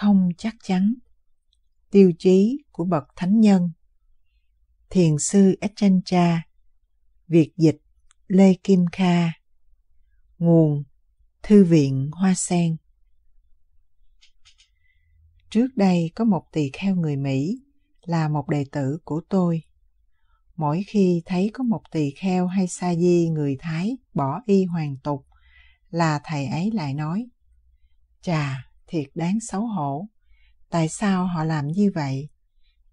không chắc chắn tiêu chí của bậc thánh nhân thiền sư Echantra việt dịch lê kim kha nguồn thư viện hoa sen trước đây có một tỳ kheo người mỹ là một đệ tử của tôi mỗi khi thấy có một tỳ kheo hay sa di người thái bỏ y hoàn tục là thầy ấy lại nói chà thiệt đáng xấu hổ. Tại sao họ làm như vậy?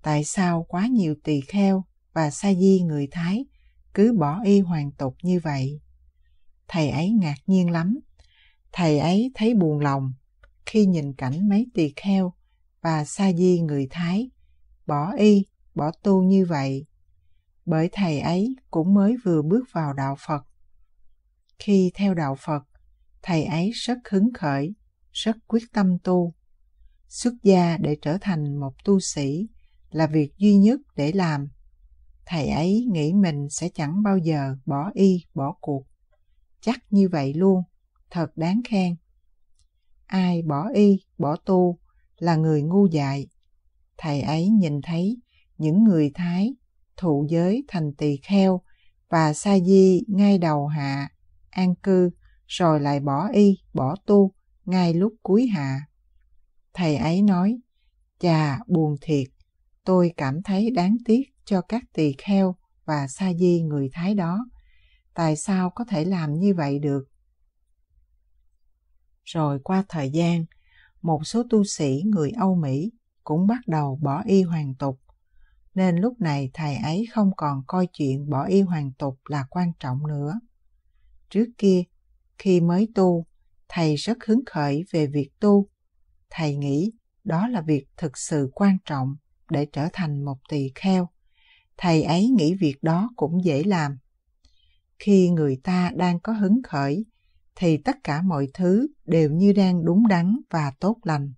Tại sao quá nhiều tỳ kheo và sa di người Thái cứ bỏ y hoàn tục như vậy? Thầy ấy ngạc nhiên lắm. Thầy ấy thấy buồn lòng khi nhìn cảnh mấy tỳ kheo và sa di người Thái bỏ y, bỏ tu như vậy. Bởi thầy ấy cũng mới vừa bước vào đạo Phật. Khi theo đạo Phật, thầy ấy rất hứng khởi rất quyết tâm tu. Xuất gia để trở thành một tu sĩ là việc duy nhất để làm. Thầy ấy nghĩ mình sẽ chẳng bao giờ bỏ y, bỏ cuộc. Chắc như vậy luôn, thật đáng khen. Ai bỏ y, bỏ tu là người ngu dại. Thầy ấy nhìn thấy những người Thái thụ giới thành tỳ kheo và sa di ngay đầu hạ an cư rồi lại bỏ y bỏ tu ngay lúc cuối hạ. Thầy ấy nói, chà buồn thiệt, tôi cảm thấy đáng tiếc cho các tỳ kheo và sa di người Thái đó. Tại sao có thể làm như vậy được? Rồi qua thời gian, một số tu sĩ người Âu Mỹ cũng bắt đầu bỏ y hoàng tục. Nên lúc này thầy ấy không còn coi chuyện bỏ y hoàng tục là quan trọng nữa. Trước kia, khi mới tu, thầy rất hứng khởi về việc tu thầy nghĩ đó là việc thực sự quan trọng để trở thành một tỳ kheo thầy ấy nghĩ việc đó cũng dễ làm khi người ta đang có hứng khởi thì tất cả mọi thứ đều như đang đúng đắn và tốt lành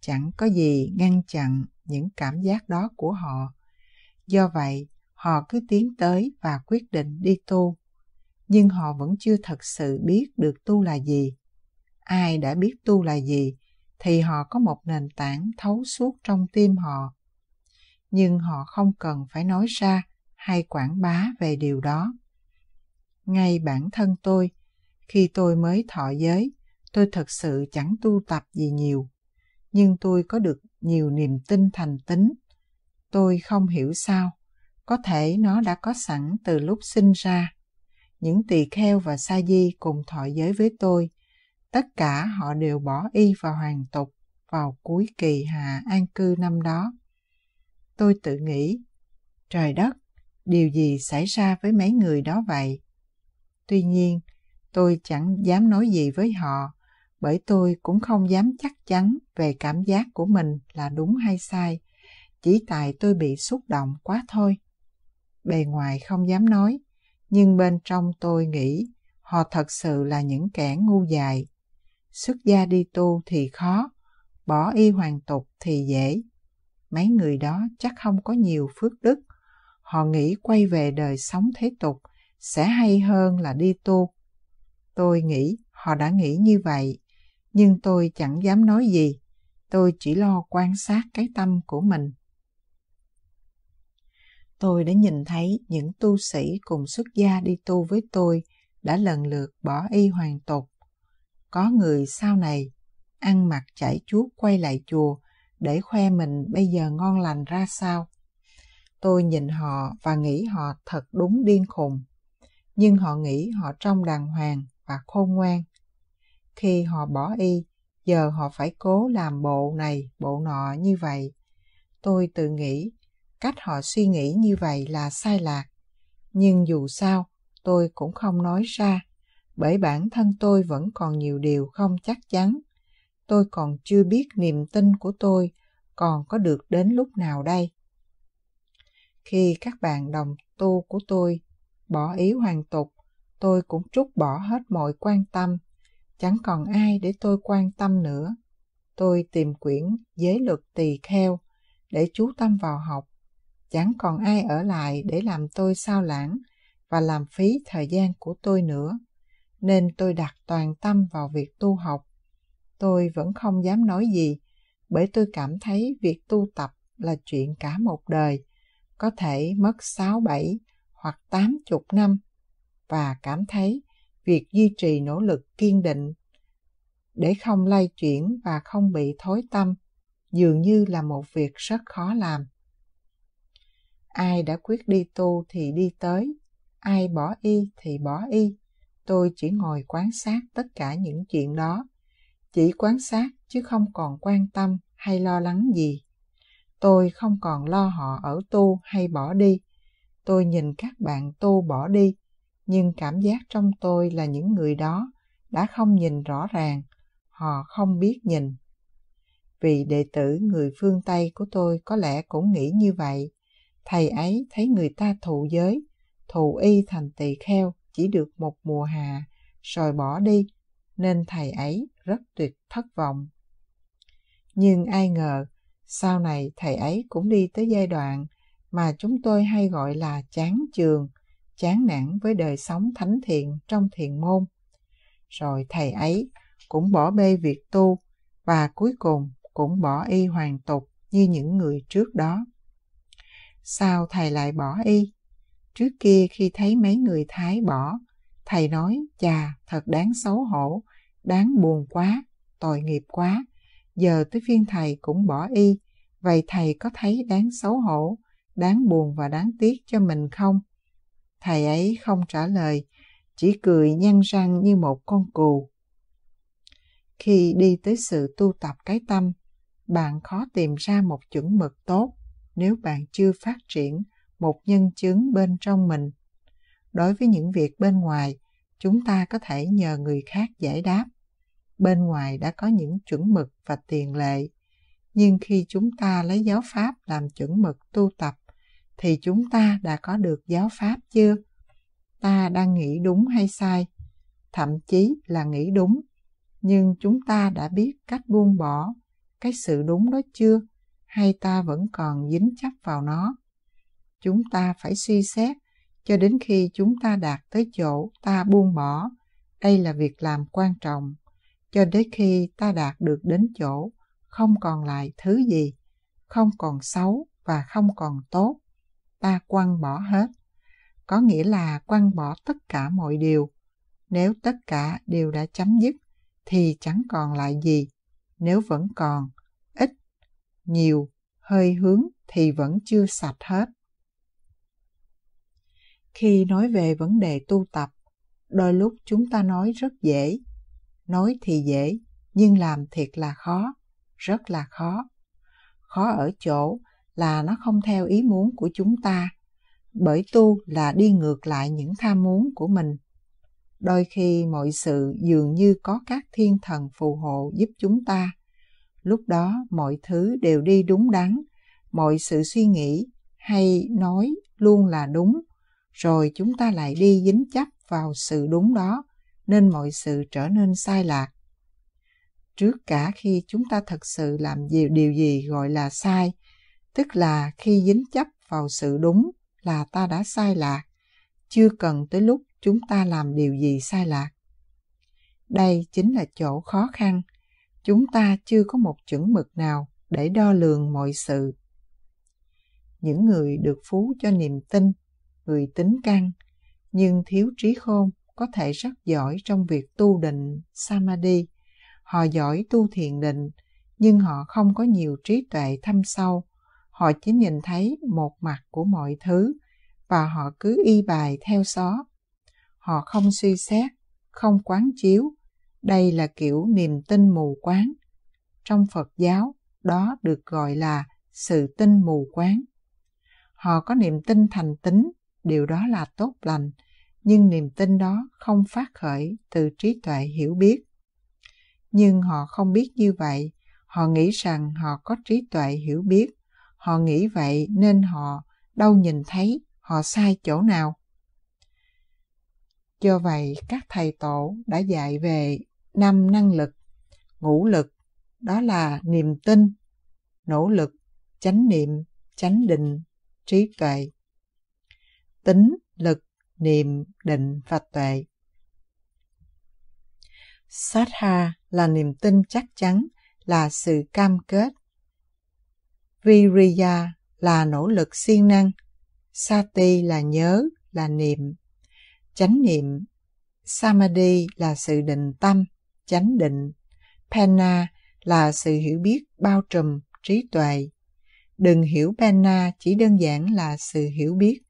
chẳng có gì ngăn chặn những cảm giác đó của họ do vậy họ cứ tiến tới và quyết định đi tu nhưng họ vẫn chưa thật sự biết được tu là gì. Ai đã biết tu là gì thì họ có một nền tảng thấu suốt trong tim họ. Nhưng họ không cần phải nói ra hay quảng bá về điều đó. Ngay bản thân tôi, khi tôi mới thọ giới, tôi thật sự chẳng tu tập gì nhiều, nhưng tôi có được nhiều niềm tin thành tín. Tôi không hiểu sao, có thể nó đã có sẵn từ lúc sinh ra những tỳ kheo và sa di cùng thọ giới với tôi tất cả họ đều bỏ y và hoàng tục vào cuối kỳ hạ an cư năm đó tôi tự nghĩ trời đất điều gì xảy ra với mấy người đó vậy tuy nhiên tôi chẳng dám nói gì với họ bởi tôi cũng không dám chắc chắn về cảm giác của mình là đúng hay sai chỉ tại tôi bị xúc động quá thôi bề ngoài không dám nói nhưng bên trong tôi nghĩ họ thật sự là những kẻ ngu dại. Xuất gia đi tu thì khó, bỏ y hoàng tục thì dễ. Mấy người đó chắc không có nhiều phước đức. Họ nghĩ quay về đời sống thế tục sẽ hay hơn là đi tu. Tôi nghĩ họ đã nghĩ như vậy, nhưng tôi chẳng dám nói gì. Tôi chỉ lo quan sát cái tâm của mình tôi đã nhìn thấy những tu sĩ cùng xuất gia đi tu với tôi đã lần lượt bỏ y hoàn tục. Có người sau này ăn mặc chảy chuốt quay lại chùa để khoe mình bây giờ ngon lành ra sao. Tôi nhìn họ và nghĩ họ thật đúng điên khùng, nhưng họ nghĩ họ trông đàng hoàng và khôn ngoan. Khi họ bỏ y, giờ họ phải cố làm bộ này, bộ nọ như vậy. Tôi tự nghĩ cách họ suy nghĩ như vậy là sai lạc nhưng dù sao tôi cũng không nói ra bởi bản thân tôi vẫn còn nhiều điều không chắc chắn tôi còn chưa biết niềm tin của tôi còn có được đến lúc nào đây khi các bạn đồng tu của tôi bỏ ý hoàn tục tôi cũng trút bỏ hết mọi quan tâm chẳng còn ai để tôi quan tâm nữa tôi tìm quyển giới luật tỳ kheo để chú tâm vào học chẳng còn ai ở lại để làm tôi sao lãng và làm phí thời gian của tôi nữa nên tôi đặt toàn tâm vào việc tu học tôi vẫn không dám nói gì bởi tôi cảm thấy việc tu tập là chuyện cả một đời có thể mất sáu bảy hoặc tám chục năm và cảm thấy việc duy trì nỗ lực kiên định để không lay chuyển và không bị thối tâm dường như là một việc rất khó làm ai đã quyết đi tu thì đi tới ai bỏ y thì bỏ y tôi chỉ ngồi quan sát tất cả những chuyện đó chỉ quan sát chứ không còn quan tâm hay lo lắng gì tôi không còn lo họ ở tu hay bỏ đi tôi nhìn các bạn tu bỏ đi nhưng cảm giác trong tôi là những người đó đã không nhìn rõ ràng họ không biết nhìn vì đệ tử người phương tây của tôi có lẽ cũng nghĩ như vậy thầy ấy thấy người ta thụ giới, thụ y thành tỳ kheo chỉ được một mùa hạ, rồi bỏ đi, nên thầy ấy rất tuyệt thất vọng. Nhưng ai ngờ, sau này thầy ấy cũng đi tới giai đoạn mà chúng tôi hay gọi là chán trường, chán nản với đời sống thánh thiện trong thiền môn. Rồi thầy ấy cũng bỏ bê việc tu và cuối cùng cũng bỏ y hoàn tục như những người trước đó sao thầy lại bỏ y? Trước kia khi thấy mấy người Thái bỏ, thầy nói chà thật đáng xấu hổ, đáng buồn quá, tội nghiệp quá. Giờ tới phiên thầy cũng bỏ y, vậy thầy có thấy đáng xấu hổ, đáng buồn và đáng tiếc cho mình không? Thầy ấy không trả lời, chỉ cười nhăn răng như một con cừu. Khi đi tới sự tu tập cái tâm, bạn khó tìm ra một chuẩn mực tốt nếu bạn chưa phát triển một nhân chứng bên trong mình đối với những việc bên ngoài chúng ta có thể nhờ người khác giải đáp bên ngoài đã có những chuẩn mực và tiền lệ nhưng khi chúng ta lấy giáo pháp làm chuẩn mực tu tập thì chúng ta đã có được giáo pháp chưa ta đang nghĩ đúng hay sai thậm chí là nghĩ đúng nhưng chúng ta đã biết cách buông bỏ cái sự đúng đó chưa hay ta vẫn còn dính chấp vào nó. Chúng ta phải suy xét cho đến khi chúng ta đạt tới chỗ ta buông bỏ. Đây là việc làm quan trọng, cho đến khi ta đạt được đến chỗ không còn lại thứ gì, không còn xấu và không còn tốt. Ta quăng bỏ hết, có nghĩa là quăng bỏ tất cả mọi điều. Nếu tất cả đều đã chấm dứt thì chẳng còn lại gì, nếu vẫn còn nhiều, hơi hướng thì vẫn chưa sạch hết. Khi nói về vấn đề tu tập, đôi lúc chúng ta nói rất dễ, nói thì dễ, nhưng làm thiệt là khó, rất là khó. Khó ở chỗ là nó không theo ý muốn của chúng ta, bởi tu là đi ngược lại những tham muốn của mình đôi khi mọi sự dường như có các thiên thần phù hộ giúp chúng ta lúc đó mọi thứ đều đi đúng đắn mọi sự suy nghĩ hay nói luôn là đúng rồi chúng ta lại đi dính chấp vào sự đúng đó nên mọi sự trở nên sai lạc trước cả khi chúng ta thật sự làm điều, điều gì gọi là sai tức là khi dính chấp vào sự đúng là ta đã sai lạc chưa cần tới lúc chúng ta làm điều gì sai lạc đây chính là chỗ khó khăn chúng ta chưa có một chuẩn mực nào để đo lường mọi sự những người được phú cho niềm tin người tính căng nhưng thiếu trí khôn có thể rất giỏi trong việc tu định samadhi họ giỏi tu thiền định nhưng họ không có nhiều trí tuệ thâm sâu họ chỉ nhìn thấy một mặt của mọi thứ và họ cứ y bài theo xó họ không suy xét không quán chiếu đây là kiểu niềm tin mù quáng. Trong Phật giáo, đó được gọi là sự tin mù quáng. Họ có niềm tin thành tính, điều đó là tốt lành, nhưng niềm tin đó không phát khởi từ trí tuệ hiểu biết. Nhưng họ không biết như vậy, họ nghĩ rằng họ có trí tuệ hiểu biết, họ nghĩ vậy nên họ đâu nhìn thấy họ sai chỗ nào. Do vậy, các thầy tổ đã dạy về năm năng lực ngũ lực đó là niềm tin nỗ lực chánh niệm chánh định trí tuệ tính lực niệm định và tuệ sát ha là niềm tin chắc chắn, là sự cam kết. Viriya là nỗ lực siêng năng. Sati là nhớ, là niệm. Chánh niệm. Samadhi là sự định tâm chánh định. panna là sự hiểu biết bao trùm trí tuệ. Đừng hiểu panna chỉ đơn giản là sự hiểu biết.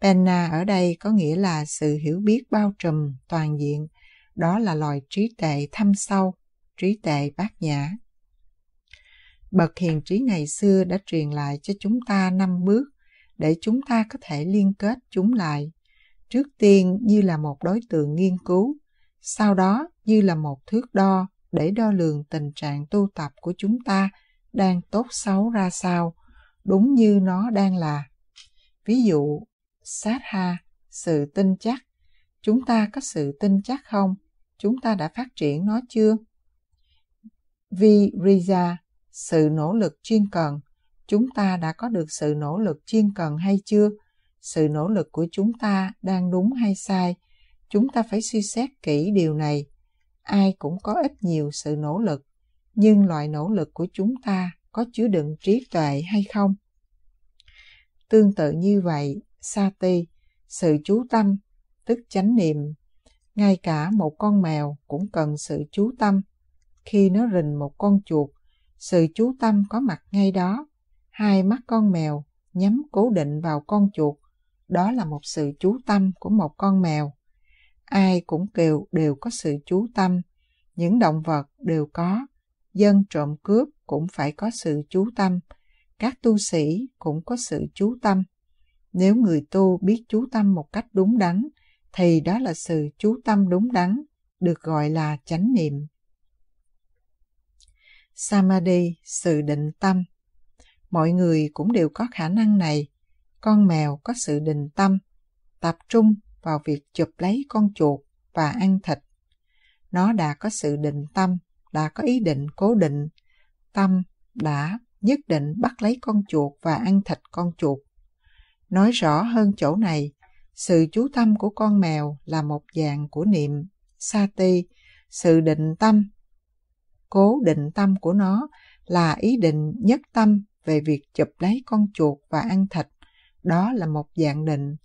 panna ở đây có nghĩa là sự hiểu biết bao trùm toàn diện. Đó là loài trí tệ thâm sâu, trí tệ bát nhã. Bậc hiền trí ngày xưa đã truyền lại cho chúng ta năm bước để chúng ta có thể liên kết chúng lại. Trước tiên như là một đối tượng nghiên cứu, sau đó như là một thước đo để đo lường tình trạng tu tập của chúng ta đang tốt xấu ra sao, đúng như nó đang là. Ví dụ, sát ha, sự tin chắc. Chúng ta có sự tin chắc không? Chúng ta đã phát triển nó chưa? vi riza sự nỗ lực chuyên cần. Chúng ta đã có được sự nỗ lực chuyên cần hay chưa? Sự nỗ lực của chúng ta đang đúng hay sai? Chúng ta phải suy xét kỹ điều này ai cũng có ít nhiều sự nỗ lực nhưng loại nỗ lực của chúng ta có chứa đựng trí tuệ hay không tương tự như vậy sati sự chú tâm tức chánh niệm ngay cả một con mèo cũng cần sự chú tâm khi nó rình một con chuột sự chú tâm có mặt ngay đó hai mắt con mèo nhắm cố định vào con chuột đó là một sự chú tâm của một con mèo ai cũng kêu đều có sự chú tâm, những động vật đều có, dân trộm cướp cũng phải có sự chú tâm, các tu sĩ cũng có sự chú tâm. Nếu người tu biết chú tâm một cách đúng đắn, thì đó là sự chú tâm đúng đắn, được gọi là chánh niệm. Samadhi, sự định tâm Mọi người cũng đều có khả năng này. Con mèo có sự định tâm, tập trung vào việc chụp lấy con chuột và ăn thịt. Nó đã có sự định tâm, đã có ý định cố định. Tâm đã nhất định bắt lấy con chuột và ăn thịt con chuột. Nói rõ hơn chỗ này, sự chú tâm của con mèo là một dạng của niệm sati, sự định tâm. Cố định tâm của nó là ý định nhất tâm về việc chụp lấy con chuột và ăn thịt. Đó là một dạng định.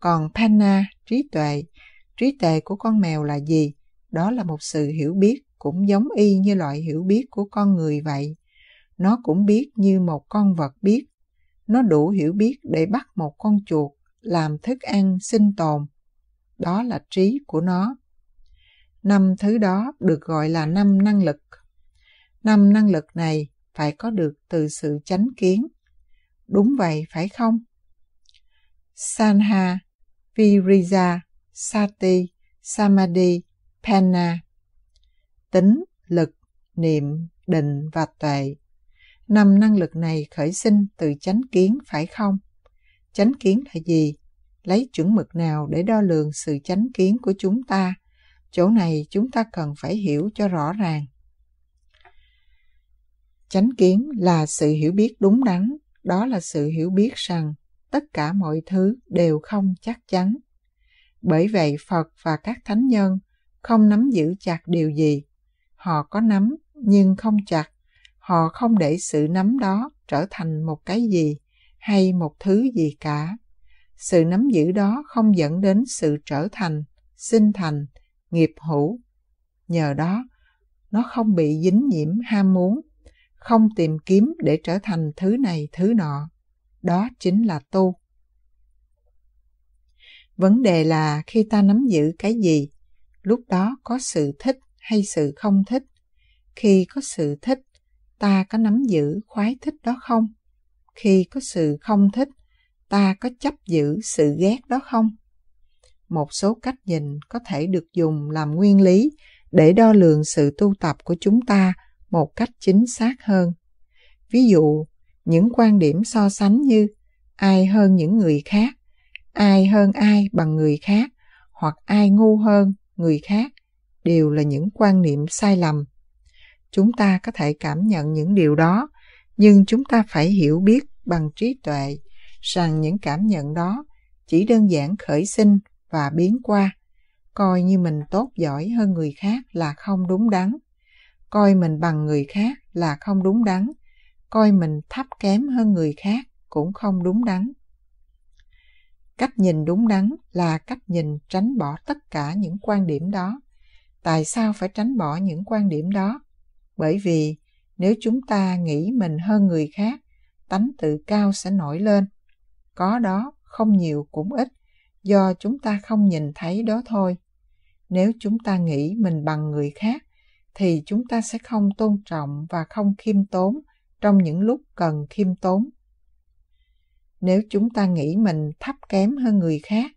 Còn Panna trí tuệ trí tuệ của con mèo là gì đó là một sự hiểu biết cũng giống y như loại hiểu biết của con người vậy nó cũng biết như một con vật biết nó đủ hiểu biết để bắt một con chuột làm thức ăn sinh tồn đó là trí của nó năm thứ đó được gọi là năm năng lực năm năng lực này phải có được từ sự chánh kiến đúng vậy phải không sanha viriya, Sati, Samadhi, Panna. Tính, lực, niệm, định và tuệ. Năm năng lực này khởi sinh từ chánh kiến phải không? Chánh kiến là gì? Lấy chuẩn mực nào để đo lường sự chánh kiến của chúng ta? Chỗ này chúng ta cần phải hiểu cho rõ ràng. Chánh kiến là sự hiểu biết đúng đắn, đó là sự hiểu biết rằng tất cả mọi thứ đều không chắc chắn bởi vậy phật và các thánh nhân không nắm giữ chặt điều gì họ có nắm nhưng không chặt họ không để sự nắm đó trở thành một cái gì hay một thứ gì cả sự nắm giữ đó không dẫn đến sự trở thành sinh thành nghiệp hữu nhờ đó nó không bị dính nhiễm ham muốn không tìm kiếm để trở thành thứ này thứ nọ đó chính là tu vấn đề là khi ta nắm giữ cái gì lúc đó có sự thích hay sự không thích khi có sự thích ta có nắm giữ khoái thích đó không khi có sự không thích ta có chấp giữ sự ghét đó không một số cách nhìn có thể được dùng làm nguyên lý để đo lường sự tu tập của chúng ta một cách chính xác hơn ví dụ những quan điểm so sánh như ai hơn những người khác ai hơn ai bằng người khác hoặc ai ngu hơn người khác đều là những quan niệm sai lầm chúng ta có thể cảm nhận những điều đó nhưng chúng ta phải hiểu biết bằng trí tuệ rằng những cảm nhận đó chỉ đơn giản khởi sinh và biến qua coi như mình tốt giỏi hơn người khác là không đúng đắn coi mình bằng người khác là không đúng đắn coi mình thấp kém hơn người khác cũng không đúng đắn cách nhìn đúng đắn là cách nhìn tránh bỏ tất cả những quan điểm đó tại sao phải tránh bỏ những quan điểm đó bởi vì nếu chúng ta nghĩ mình hơn người khác tánh tự cao sẽ nổi lên có đó không nhiều cũng ít do chúng ta không nhìn thấy đó thôi nếu chúng ta nghĩ mình bằng người khác thì chúng ta sẽ không tôn trọng và không khiêm tốn trong những lúc cần khiêm tốn. Nếu chúng ta nghĩ mình thấp kém hơn người khác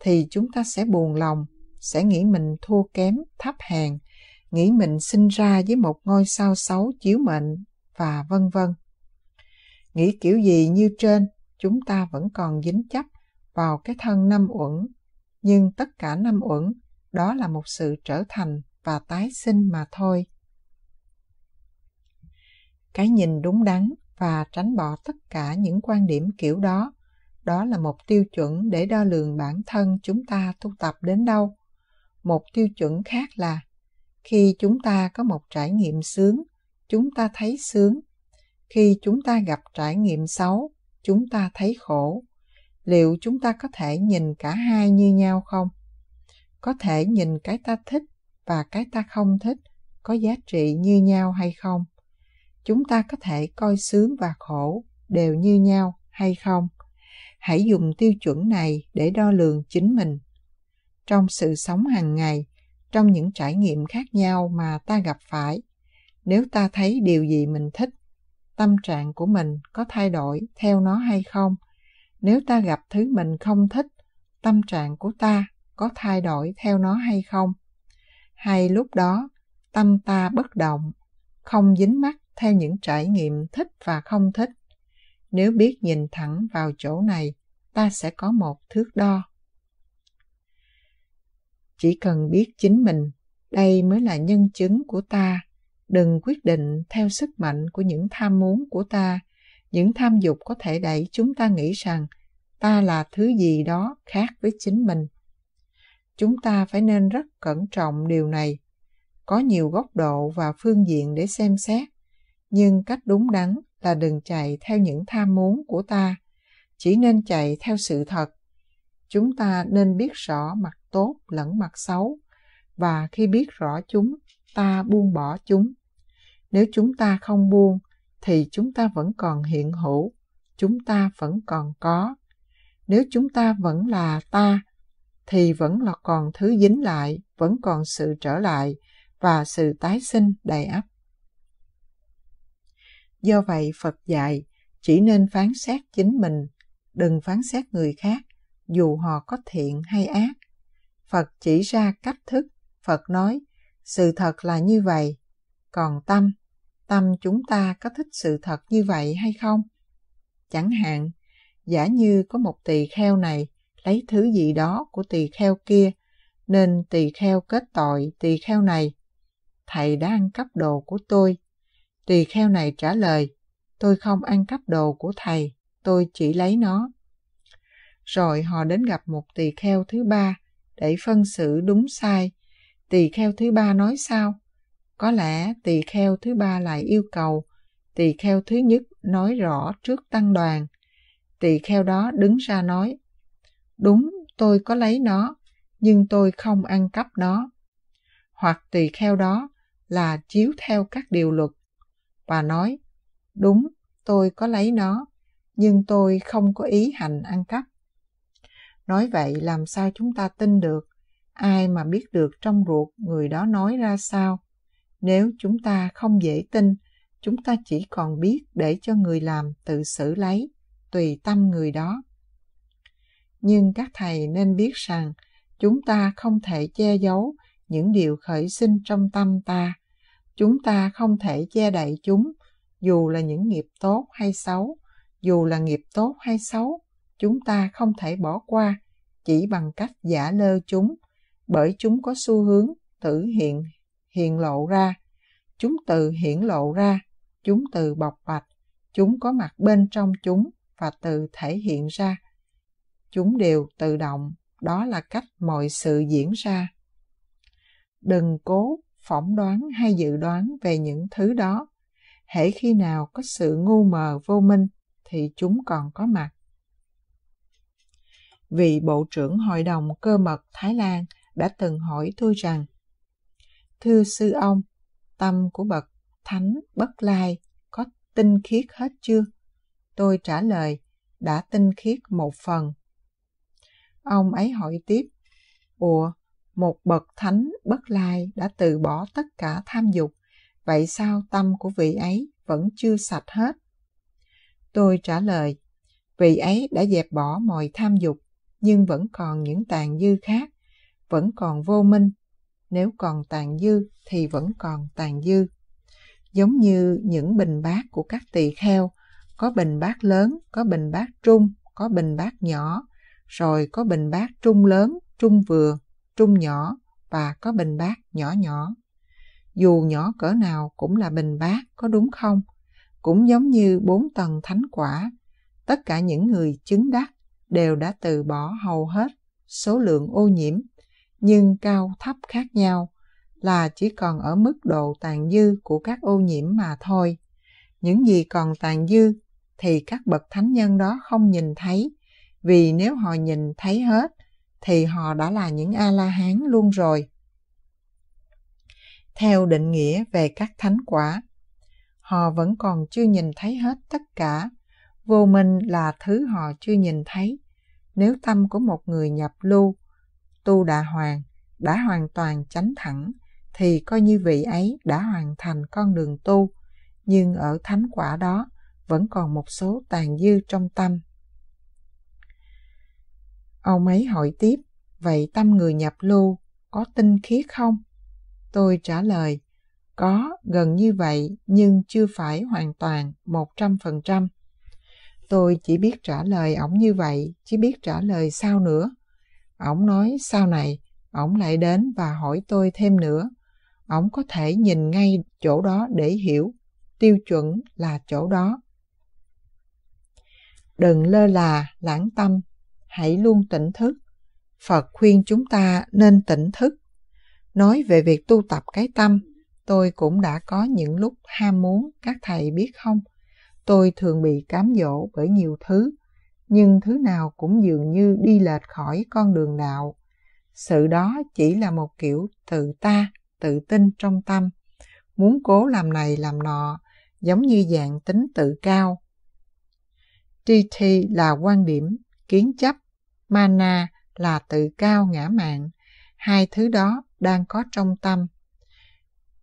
thì chúng ta sẽ buồn lòng, sẽ nghĩ mình thua kém, thấp hàng, nghĩ mình sinh ra với một ngôi sao xấu chiếu mệnh và vân vân. Nghĩ kiểu gì như trên, chúng ta vẫn còn dính chấp vào cái thân năm uẩn, nhưng tất cả năm uẩn đó là một sự trở thành và tái sinh mà thôi cái nhìn đúng đắn và tránh bỏ tất cả những quan điểm kiểu đó đó là một tiêu chuẩn để đo lường bản thân chúng ta tu tập đến đâu một tiêu chuẩn khác là khi chúng ta có một trải nghiệm sướng chúng ta thấy sướng khi chúng ta gặp trải nghiệm xấu chúng ta thấy khổ liệu chúng ta có thể nhìn cả hai như nhau không có thể nhìn cái ta thích và cái ta không thích có giá trị như nhau hay không chúng ta có thể coi sướng và khổ đều như nhau hay không hãy dùng tiêu chuẩn này để đo lường chính mình trong sự sống hàng ngày trong những trải nghiệm khác nhau mà ta gặp phải nếu ta thấy điều gì mình thích tâm trạng của mình có thay đổi theo nó hay không nếu ta gặp thứ mình không thích tâm trạng của ta có thay đổi theo nó hay không hay lúc đó tâm ta bất động không dính mắc theo những trải nghiệm thích và không thích nếu biết nhìn thẳng vào chỗ này ta sẽ có một thước đo chỉ cần biết chính mình đây mới là nhân chứng của ta đừng quyết định theo sức mạnh của những tham muốn của ta những tham dục có thể đẩy chúng ta nghĩ rằng ta là thứ gì đó khác với chính mình chúng ta phải nên rất cẩn trọng điều này có nhiều góc độ và phương diện để xem xét nhưng cách đúng đắn là đừng chạy theo những tham muốn của ta chỉ nên chạy theo sự thật chúng ta nên biết rõ mặt tốt lẫn mặt xấu và khi biết rõ chúng ta buông bỏ chúng nếu chúng ta không buông thì chúng ta vẫn còn hiện hữu chúng ta vẫn còn có nếu chúng ta vẫn là ta thì vẫn là còn thứ dính lại vẫn còn sự trở lại và sự tái sinh đầy ắp Do vậy Phật dạy chỉ nên phán xét chính mình, đừng phán xét người khác, dù họ có thiện hay ác. Phật chỉ ra cách thức, Phật nói, sự thật là như vậy. Còn tâm, tâm chúng ta có thích sự thật như vậy hay không? Chẳng hạn, giả như có một tỳ kheo này lấy thứ gì đó của tỳ kheo kia, nên tỳ kheo kết tội tỳ kheo này. Thầy đã ăn cắp đồ của tôi, Tỳ kheo này trả lời, tôi không ăn cắp đồ của thầy, tôi chỉ lấy nó. Rồi họ đến gặp một tỳ kheo thứ ba để phân xử đúng sai. Tỳ kheo thứ ba nói sao? Có lẽ tỳ kheo thứ ba lại yêu cầu tỳ kheo thứ nhất nói rõ trước tăng đoàn. Tỳ kheo đó đứng ra nói, đúng tôi có lấy nó, nhưng tôi không ăn cắp nó. Hoặc tỳ kheo đó là chiếu theo các điều luật và nói đúng tôi có lấy nó nhưng tôi không có ý hành ăn cắp nói vậy làm sao chúng ta tin được ai mà biết được trong ruột người đó nói ra sao nếu chúng ta không dễ tin chúng ta chỉ còn biết để cho người làm tự xử lấy tùy tâm người đó nhưng các thầy nên biết rằng chúng ta không thể che giấu những điều khởi sinh trong tâm ta chúng ta không thể che đậy chúng, dù là những nghiệp tốt hay xấu, dù là nghiệp tốt hay xấu, chúng ta không thể bỏ qua chỉ bằng cách giả lơ chúng, bởi chúng có xu hướng tự hiện hiện lộ ra, chúng tự hiển lộ ra, chúng tự bộc bạch, chúng có mặt bên trong chúng và tự thể hiện ra. Chúng đều tự động, đó là cách mọi sự diễn ra. Đừng cố phỏng đoán hay dự đoán về những thứ đó hễ khi nào có sự ngu mờ vô minh thì chúng còn có mặt vị bộ trưởng hội đồng cơ mật thái lan đã từng hỏi tôi rằng thưa sư ông tâm của bậc thánh bất lai có tinh khiết hết chưa tôi trả lời đã tinh khiết một phần ông ấy hỏi tiếp ủa một bậc thánh bất lai đã từ bỏ tất cả tham dục vậy sao tâm của vị ấy vẫn chưa sạch hết tôi trả lời vị ấy đã dẹp bỏ mọi tham dục nhưng vẫn còn những tàn dư khác vẫn còn vô minh nếu còn tàn dư thì vẫn còn tàn dư giống như những bình bát của các tỳ kheo có bình bát lớn có bình bát trung có bình bát nhỏ rồi có bình bát trung lớn trung vừa trung nhỏ và có bình bát nhỏ nhỏ. Dù nhỏ cỡ nào cũng là bình bát, có đúng không? Cũng giống như bốn tầng thánh quả, tất cả những người chứng đắc đều đã từ bỏ hầu hết số lượng ô nhiễm, nhưng cao thấp khác nhau là chỉ còn ở mức độ tàn dư của các ô nhiễm mà thôi. Những gì còn tàn dư thì các bậc thánh nhân đó không nhìn thấy, vì nếu họ nhìn thấy hết thì họ đã là những A-la-hán luôn rồi. Theo định nghĩa về các thánh quả, họ vẫn còn chưa nhìn thấy hết tất cả. Vô minh là thứ họ chưa nhìn thấy. Nếu tâm của một người nhập lưu, tu đà hoàng, đã hoàn toàn chánh thẳng, thì coi như vị ấy đã hoàn thành con đường tu nhưng ở thánh quả đó vẫn còn một số tàn dư trong tâm Ông ấy hỏi tiếp, vậy tâm người nhập lưu có tinh khiết không? Tôi trả lời, có, gần như vậy nhưng chưa phải hoàn toàn 100%. Tôi chỉ biết trả lời ổng như vậy, chỉ biết trả lời sao nữa. Ổng nói sau này, ổng lại đến và hỏi tôi thêm nữa. Ổng có thể nhìn ngay chỗ đó để hiểu, tiêu chuẩn là chỗ đó. Đừng lơ là, lãng tâm, hãy luôn tỉnh thức phật khuyên chúng ta nên tỉnh thức nói về việc tu tập cái tâm tôi cũng đã có những lúc ham muốn các thầy biết không tôi thường bị cám dỗ bởi nhiều thứ nhưng thứ nào cũng dường như đi lệch khỏi con đường đạo sự đó chỉ là một kiểu tự ta tự tin trong tâm muốn cố làm này làm nọ giống như dạng tính tự cao tri thi là quan điểm kiến chấp mana là tự cao ngã mạn hai thứ đó đang có trong tâm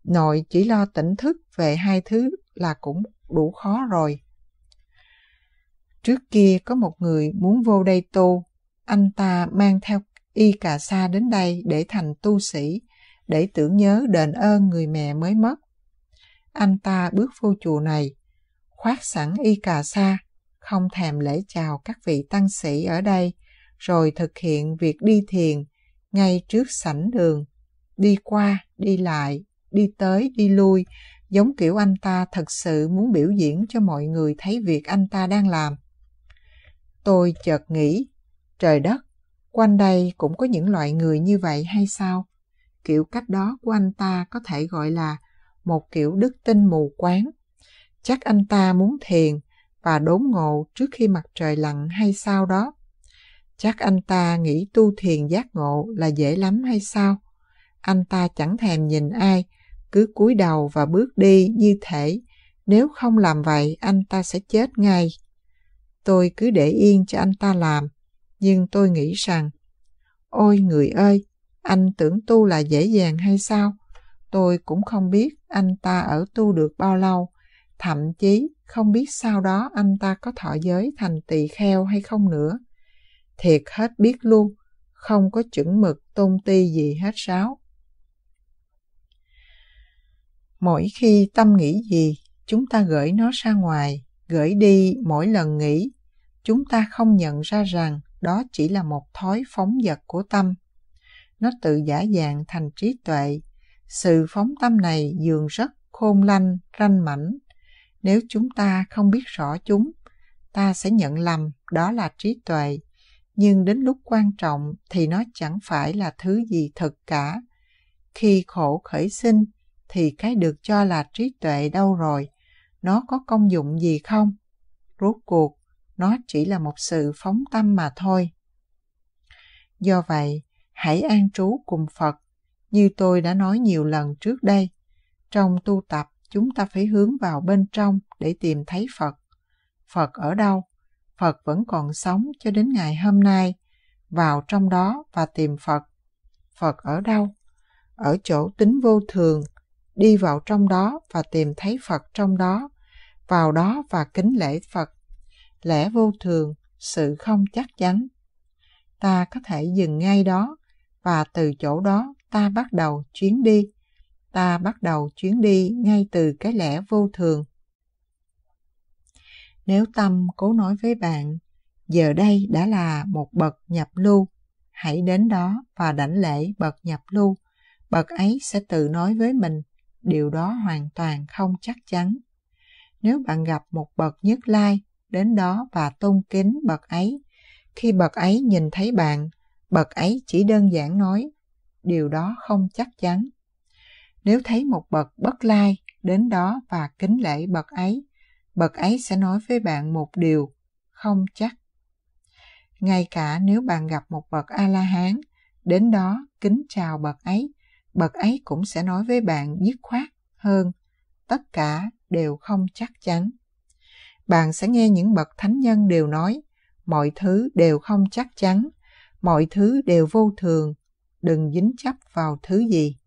nội chỉ lo tỉnh thức về hai thứ là cũng đủ khó rồi trước kia có một người muốn vô đây tu anh ta mang theo y cà sa đến đây để thành tu sĩ để tưởng nhớ đền ơn người mẹ mới mất anh ta bước vô chùa này khoác sẵn y cà sa không thèm lễ chào các vị tăng sĩ ở đây rồi thực hiện việc đi thiền ngay trước sảnh đường, đi qua, đi lại, đi tới, đi lui, giống kiểu anh ta thật sự muốn biểu diễn cho mọi người thấy việc anh ta đang làm. Tôi chợt nghĩ, trời đất, quanh đây cũng có những loại người như vậy hay sao? Kiểu cách đó của anh ta có thể gọi là một kiểu đức tin mù quáng. Chắc anh ta muốn thiền và đốn ngộ trước khi mặt trời lặn hay sao đó. Chắc anh ta nghĩ tu thiền giác ngộ là dễ lắm hay sao? Anh ta chẳng thèm nhìn ai, cứ cúi đầu và bước đi như thể nếu không làm vậy anh ta sẽ chết ngay. Tôi cứ để yên cho anh ta làm, nhưng tôi nghĩ rằng Ôi người ơi, anh tưởng tu là dễ dàng hay sao? Tôi cũng không biết anh ta ở tu được bao lâu, thậm chí không biết sau đó anh ta có thọ giới thành tỳ kheo hay không nữa thiệt hết biết luôn, không có chuẩn mực tôn ti gì hết sáo. Mỗi khi tâm nghĩ gì, chúng ta gửi nó ra ngoài, gửi đi mỗi lần nghĩ, chúng ta không nhận ra rằng đó chỉ là một thói phóng dật của tâm. Nó tự giả dạng thành trí tuệ. Sự phóng tâm này dường rất khôn lanh, ranh mảnh. Nếu chúng ta không biết rõ chúng, ta sẽ nhận lầm đó là trí tuệ nhưng đến lúc quan trọng thì nó chẳng phải là thứ gì thật cả. Khi khổ khởi sinh thì cái được cho là trí tuệ đâu rồi? Nó có công dụng gì không? Rốt cuộc, nó chỉ là một sự phóng tâm mà thôi. Do vậy, hãy an trú cùng Phật, như tôi đã nói nhiều lần trước đây. Trong tu tập, chúng ta phải hướng vào bên trong để tìm thấy Phật. Phật ở đâu? Phật vẫn còn sống cho đến ngày hôm nay, vào trong đó và tìm Phật. Phật ở đâu? Ở chỗ tính vô thường, đi vào trong đó và tìm thấy Phật trong đó, vào đó và kính lễ Phật. Lẽ vô thường, sự không chắc chắn. Ta có thể dừng ngay đó và từ chỗ đó ta bắt đầu chuyến đi. Ta bắt đầu chuyến đi ngay từ cái lẽ vô thường nếu tâm cố nói với bạn giờ đây đã là một bậc nhập lưu hãy đến đó và đảnh lễ bậc nhập lưu bậc ấy sẽ tự nói với mình điều đó hoàn toàn không chắc chắn nếu bạn gặp một bậc nhất lai đến đó và tôn kính bậc ấy khi bậc ấy nhìn thấy bạn bậc ấy chỉ đơn giản nói điều đó không chắc chắn nếu thấy một bậc bất lai đến đó và kính lễ bậc ấy bậc ấy sẽ nói với bạn một điều không chắc ngay cả nếu bạn gặp một bậc a la hán đến đó kính chào bậc ấy bậc ấy cũng sẽ nói với bạn dứt khoát hơn tất cả đều không chắc chắn bạn sẽ nghe những bậc thánh nhân đều nói mọi thứ đều không chắc chắn mọi thứ đều vô thường đừng dính chấp vào thứ gì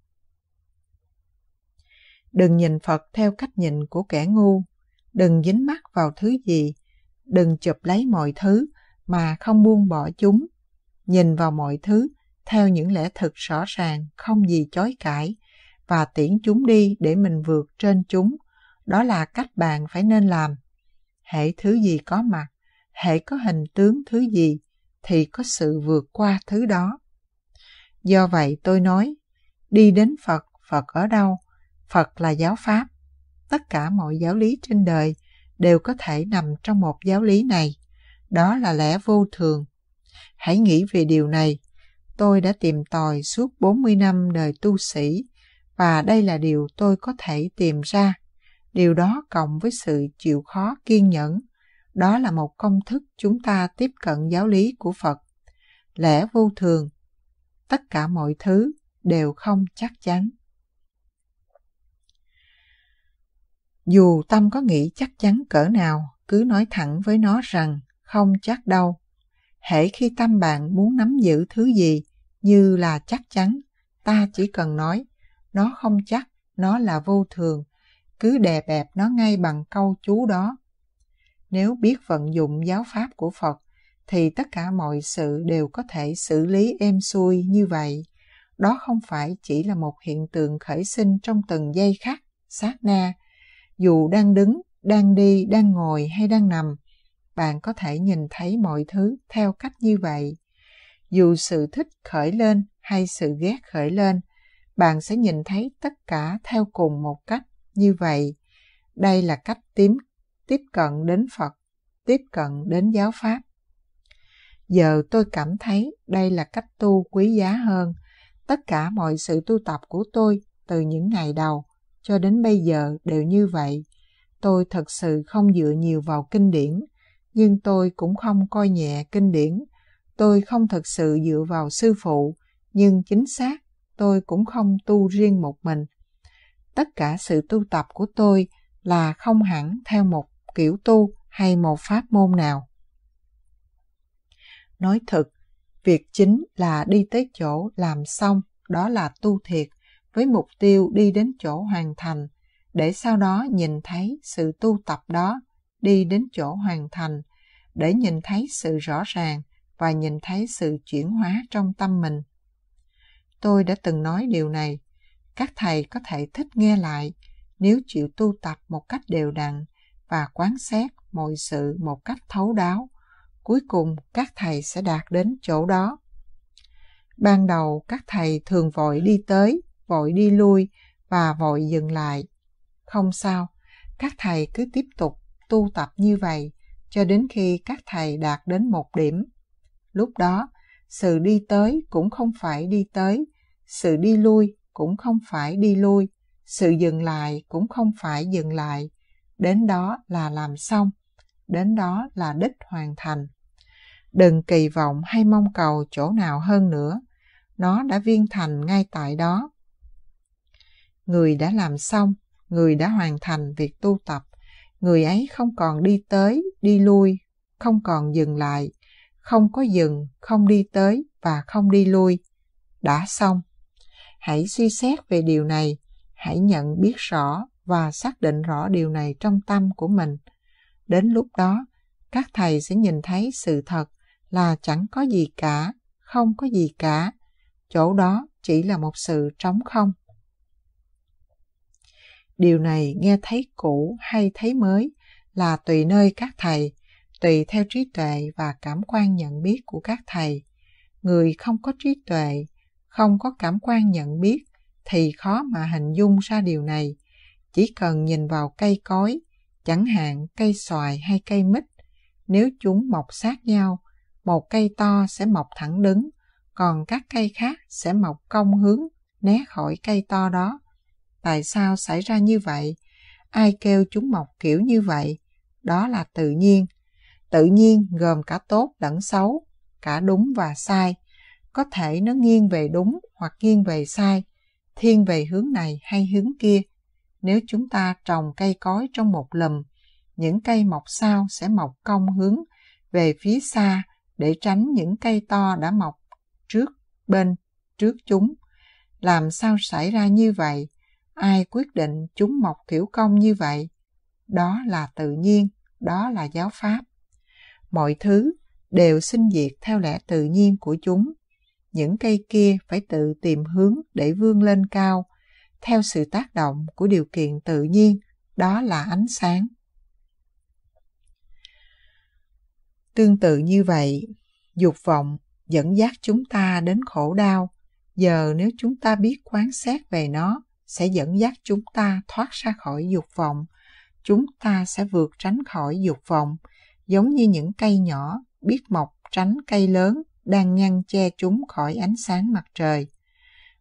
đừng nhìn phật theo cách nhìn của kẻ ngu đừng dính mắt vào thứ gì, đừng chụp lấy mọi thứ mà không buông bỏ chúng. Nhìn vào mọi thứ theo những lẽ thực rõ ràng, không gì chối cãi và tiễn chúng đi để mình vượt trên chúng. Đó là cách bạn phải nên làm. Hệ thứ gì có mặt, hệ có hình tướng thứ gì thì có sự vượt qua thứ đó. Do vậy tôi nói, đi đến Phật, Phật ở đâu? Phật là giáo pháp tất cả mọi giáo lý trên đời đều có thể nằm trong một giáo lý này đó là lẽ vô thường hãy nghĩ về điều này tôi đã tìm tòi suốt 40 năm đời tu sĩ và đây là điều tôi có thể tìm ra điều đó cộng với sự chịu khó kiên nhẫn đó là một công thức chúng ta tiếp cận giáo lý của phật lẽ vô thường tất cả mọi thứ đều không chắc chắn Dù Tâm có nghĩ chắc chắn cỡ nào, cứ nói thẳng với nó rằng không chắc đâu. Hễ khi tâm bạn muốn nắm giữ thứ gì như là chắc chắn, ta chỉ cần nói, nó không chắc, nó là vô thường, cứ đè bẹp nó ngay bằng câu chú đó. Nếu biết vận dụng giáo pháp của Phật, thì tất cả mọi sự đều có thể xử lý êm xuôi như vậy. Đó không phải chỉ là một hiện tượng khởi sinh trong từng giây khắc, sát na, dù đang đứng đang đi đang ngồi hay đang nằm bạn có thể nhìn thấy mọi thứ theo cách như vậy dù sự thích khởi lên hay sự ghét khởi lên bạn sẽ nhìn thấy tất cả theo cùng một cách như vậy đây là cách tiếm tiếp cận đến phật tiếp cận đến giáo pháp giờ tôi cảm thấy đây là cách tu quý giá hơn tất cả mọi sự tu tập của tôi từ những ngày đầu cho đến bây giờ đều như vậy. Tôi thật sự không dựa nhiều vào kinh điển, nhưng tôi cũng không coi nhẹ kinh điển. Tôi không thật sự dựa vào sư phụ, nhưng chính xác tôi cũng không tu riêng một mình. Tất cả sự tu tập của tôi là không hẳn theo một kiểu tu hay một pháp môn nào. Nói thật, việc chính là đi tới chỗ làm xong, đó là tu thiệt với mục tiêu đi đến chỗ hoàn thành để sau đó nhìn thấy sự tu tập đó đi đến chỗ hoàn thành để nhìn thấy sự rõ ràng và nhìn thấy sự chuyển hóa trong tâm mình tôi đã từng nói điều này các thầy có thể thích nghe lại nếu chịu tu tập một cách đều đặn và quán xét mọi sự một cách thấu đáo cuối cùng các thầy sẽ đạt đến chỗ đó ban đầu các thầy thường vội đi tới vội đi lui và vội dừng lại. Không sao, các thầy cứ tiếp tục tu tập như vậy cho đến khi các thầy đạt đến một điểm. Lúc đó, sự đi tới cũng không phải đi tới, sự đi lui cũng không phải đi lui, sự dừng lại cũng không phải dừng lại. Đến đó là làm xong, đến đó là đích hoàn thành. Đừng kỳ vọng hay mong cầu chỗ nào hơn nữa, nó đã viên thành ngay tại đó người đã làm xong, người đã hoàn thành việc tu tập. Người ấy không còn đi tới, đi lui, không còn dừng lại, không có dừng, không đi tới và không đi lui. Đã xong. Hãy suy xét về điều này, hãy nhận biết rõ và xác định rõ điều này trong tâm của mình. Đến lúc đó, các thầy sẽ nhìn thấy sự thật là chẳng có gì cả, không có gì cả. Chỗ đó chỉ là một sự trống không điều này nghe thấy cũ hay thấy mới là tùy nơi các thầy tùy theo trí tuệ và cảm quan nhận biết của các thầy người không có trí tuệ không có cảm quan nhận biết thì khó mà hình dung ra điều này chỉ cần nhìn vào cây cối chẳng hạn cây xoài hay cây mít nếu chúng mọc sát nhau một cây to sẽ mọc thẳng đứng còn các cây khác sẽ mọc cong hướng né khỏi cây to đó tại sao xảy ra như vậy ai kêu chúng mọc kiểu như vậy đó là tự nhiên tự nhiên gồm cả tốt lẫn xấu cả đúng và sai có thể nó nghiêng về đúng hoặc nghiêng về sai thiên về hướng này hay hướng kia nếu chúng ta trồng cây cối trong một lùm những cây mọc sau sẽ mọc cong hướng về phía xa để tránh những cây to đã mọc trước bên trước chúng làm sao xảy ra như vậy ai quyết định chúng mọc kiểu công như vậy đó là tự nhiên đó là giáo pháp mọi thứ đều sinh diệt theo lẽ tự nhiên của chúng những cây kia phải tự tìm hướng để vươn lên cao theo sự tác động của điều kiện tự nhiên đó là ánh sáng tương tự như vậy dục vọng dẫn dắt chúng ta đến khổ đau giờ nếu chúng ta biết quán xét về nó sẽ dẫn dắt chúng ta thoát ra khỏi dục vọng chúng ta sẽ vượt tránh khỏi dục vọng giống như những cây nhỏ biết mọc tránh cây lớn đang ngăn che chúng khỏi ánh sáng mặt trời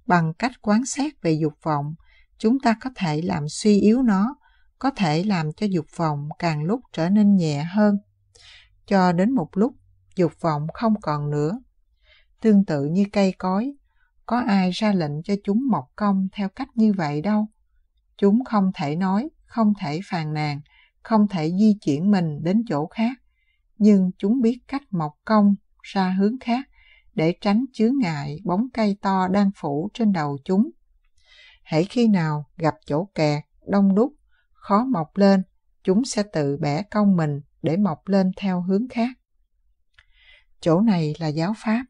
bằng cách quan sát về dục vọng chúng ta có thể làm suy yếu nó có thể làm cho dục vọng càng lúc trở nên nhẹ hơn cho đến một lúc dục vọng không còn nữa tương tự như cây cối có ai ra lệnh cho chúng mọc công theo cách như vậy đâu. Chúng không thể nói, không thể phàn nàn, không thể di chuyển mình đến chỗ khác, nhưng chúng biết cách mọc công ra hướng khác để tránh chứa ngại bóng cây to đang phủ trên đầu chúng. Hãy khi nào gặp chỗ kẹt, đông đúc, khó mọc lên, chúng sẽ tự bẻ cong mình để mọc lên theo hướng khác. Chỗ này là giáo pháp,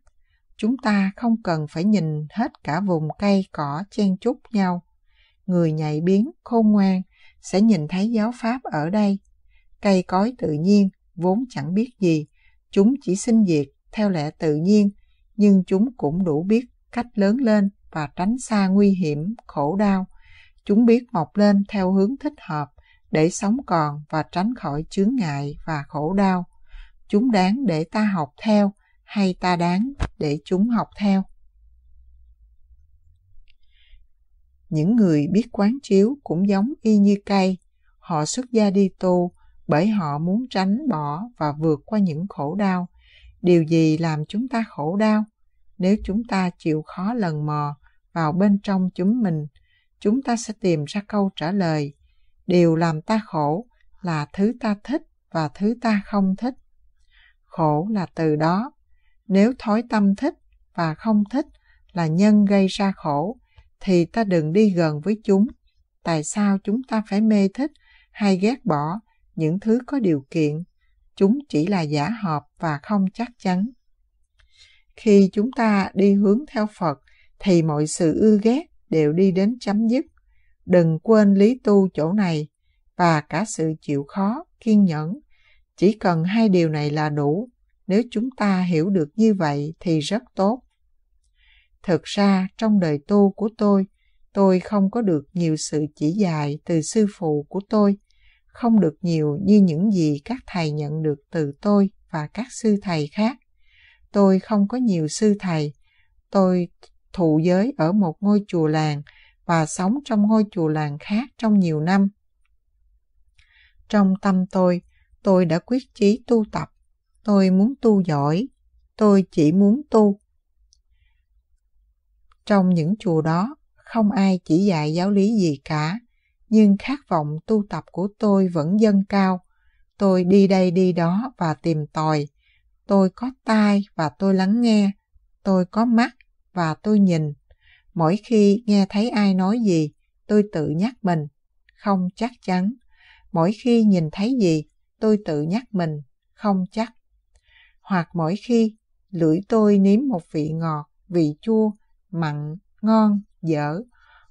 chúng ta không cần phải nhìn hết cả vùng cây cỏ chen chúc nhau. Người nhạy biến, khôn ngoan sẽ nhìn thấy giáo pháp ở đây. Cây cối tự nhiên vốn chẳng biết gì, chúng chỉ sinh diệt theo lẽ tự nhiên, nhưng chúng cũng đủ biết cách lớn lên và tránh xa nguy hiểm, khổ đau. Chúng biết mọc lên theo hướng thích hợp để sống còn và tránh khỏi chướng ngại và khổ đau. Chúng đáng để ta học theo, hay ta đáng để chúng học theo. Những người biết quán chiếu cũng giống y như cây, họ xuất gia đi tu bởi họ muốn tránh bỏ và vượt qua những khổ đau. Điều gì làm chúng ta khổ đau? Nếu chúng ta chịu khó lần mò vào bên trong chúng mình, chúng ta sẽ tìm ra câu trả lời. Điều làm ta khổ là thứ ta thích và thứ ta không thích khổ là từ đó nếu thói tâm thích và không thích là nhân gây ra khổ, thì ta đừng đi gần với chúng. Tại sao chúng ta phải mê thích hay ghét bỏ những thứ có điều kiện? Chúng chỉ là giả hợp và không chắc chắn. Khi chúng ta đi hướng theo Phật, thì mọi sự ưa ghét đều đi đến chấm dứt. Đừng quên lý tu chỗ này và cả sự chịu khó, kiên nhẫn. Chỉ cần hai điều này là đủ nếu chúng ta hiểu được như vậy thì rất tốt thực ra trong đời tu của tôi tôi không có được nhiều sự chỉ dạy từ sư phụ của tôi không được nhiều như những gì các thầy nhận được từ tôi và các sư thầy khác tôi không có nhiều sư thầy tôi thụ giới ở một ngôi chùa làng và sống trong ngôi chùa làng khác trong nhiều năm trong tâm tôi tôi đã quyết chí tu tập Tôi muốn tu giỏi. Tôi chỉ muốn tu. Trong những chùa đó, không ai chỉ dạy giáo lý gì cả, nhưng khát vọng tu tập của tôi vẫn dâng cao. Tôi đi đây đi đó và tìm tòi. Tôi có tai và tôi lắng nghe. Tôi có mắt và tôi nhìn. Mỗi khi nghe thấy ai nói gì, tôi tự nhắc mình, không chắc chắn. Mỗi khi nhìn thấy gì, tôi tự nhắc mình, không chắc hoặc mỗi khi lưỡi tôi nếm một vị ngọt, vị chua, mặn, ngon, dở,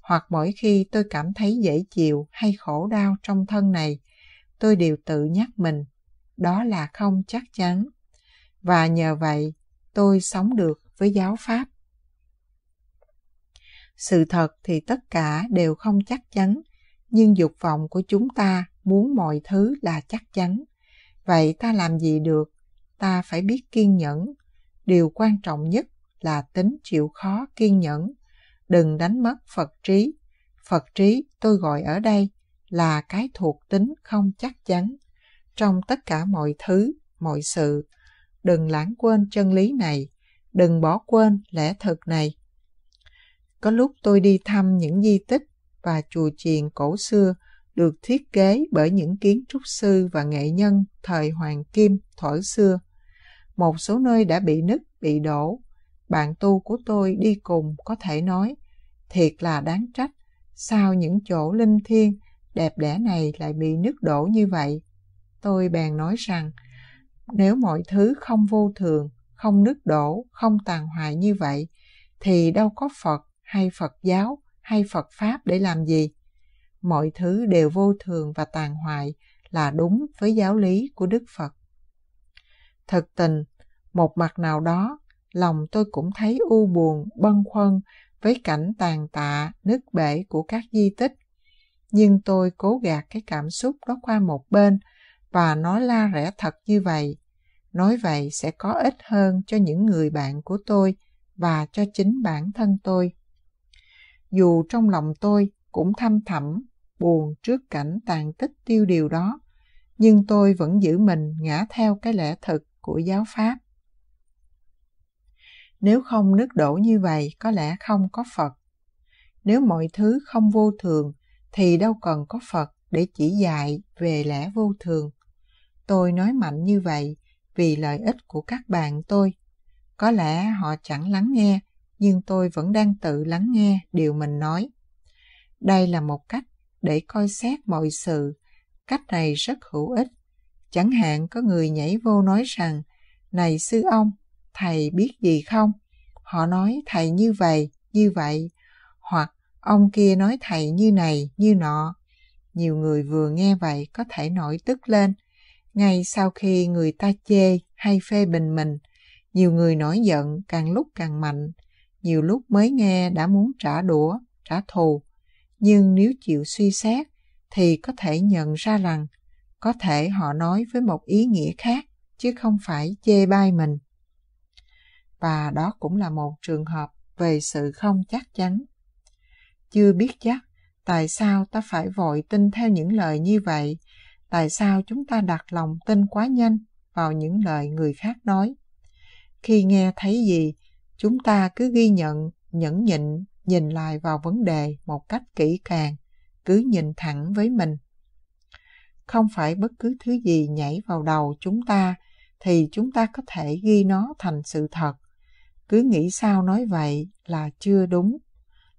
hoặc mỗi khi tôi cảm thấy dễ chịu hay khổ đau trong thân này, tôi đều tự nhắc mình, đó là không chắc chắn. Và nhờ vậy, tôi sống được với giáo pháp. Sự thật thì tất cả đều không chắc chắn, nhưng dục vọng của chúng ta muốn mọi thứ là chắc chắn. Vậy ta làm gì được ta phải biết kiên nhẫn điều quan trọng nhất là tính chịu khó kiên nhẫn đừng đánh mất phật trí phật trí tôi gọi ở đây là cái thuộc tính không chắc chắn trong tất cả mọi thứ mọi sự đừng lãng quên chân lý này đừng bỏ quên lẽ thực này có lúc tôi đi thăm những di tích và chùa chiền cổ xưa được thiết kế bởi những kiến trúc sư và nghệ nhân thời hoàng kim thuở xưa một số nơi đã bị nứt, bị đổ. Bạn tu của tôi đi cùng có thể nói, thiệt là đáng trách, sao những chỗ linh thiêng đẹp đẽ này lại bị nứt đổ như vậy? Tôi bèn nói rằng, nếu mọi thứ không vô thường, không nứt đổ, không tàn hoại như vậy, thì đâu có Phật hay Phật giáo hay Phật Pháp để làm gì? Mọi thứ đều vô thường và tàn hoại là đúng với giáo lý của Đức Phật. Thật tình, một mặt nào đó, lòng tôi cũng thấy u buồn, bâng khuâng với cảnh tàn tạ, nứt bể của các di tích. Nhưng tôi cố gạt cái cảm xúc đó qua một bên và nói la rẽ thật như vậy. Nói vậy sẽ có ích hơn cho những người bạn của tôi và cho chính bản thân tôi. Dù trong lòng tôi cũng thăm thẳm, buồn trước cảnh tàn tích tiêu điều đó, nhưng tôi vẫn giữ mình ngã theo cái lẽ thật của giáo pháp nếu không nước đổ như vậy có lẽ không có phật nếu mọi thứ không vô thường thì đâu cần có phật để chỉ dạy về lẽ vô thường tôi nói mạnh như vậy vì lợi ích của các bạn tôi có lẽ họ chẳng lắng nghe nhưng tôi vẫn đang tự lắng nghe điều mình nói đây là một cách để coi xét mọi sự cách này rất hữu ích Chẳng hạn có người nhảy vô nói rằng, này sư ông, thầy biết gì không? Họ nói thầy như vậy, như vậy, hoặc ông kia nói thầy như này, như nọ. Nhiều người vừa nghe vậy có thể nổi tức lên. Ngay sau khi người ta chê hay phê bình mình, nhiều người nổi giận càng lúc càng mạnh. Nhiều lúc mới nghe đã muốn trả đũa, trả thù. Nhưng nếu chịu suy xét thì có thể nhận ra rằng có thể họ nói với một ý nghĩa khác chứ không phải chê bai mình và đó cũng là một trường hợp về sự không chắc chắn chưa biết chắc tại sao ta phải vội tin theo những lời như vậy tại sao chúng ta đặt lòng tin quá nhanh vào những lời người khác nói khi nghe thấy gì chúng ta cứ ghi nhận nhẫn nhịn nhìn lại vào vấn đề một cách kỹ càng cứ nhìn thẳng với mình không phải bất cứ thứ gì nhảy vào đầu chúng ta thì chúng ta có thể ghi nó thành sự thật cứ nghĩ sao nói vậy là chưa đúng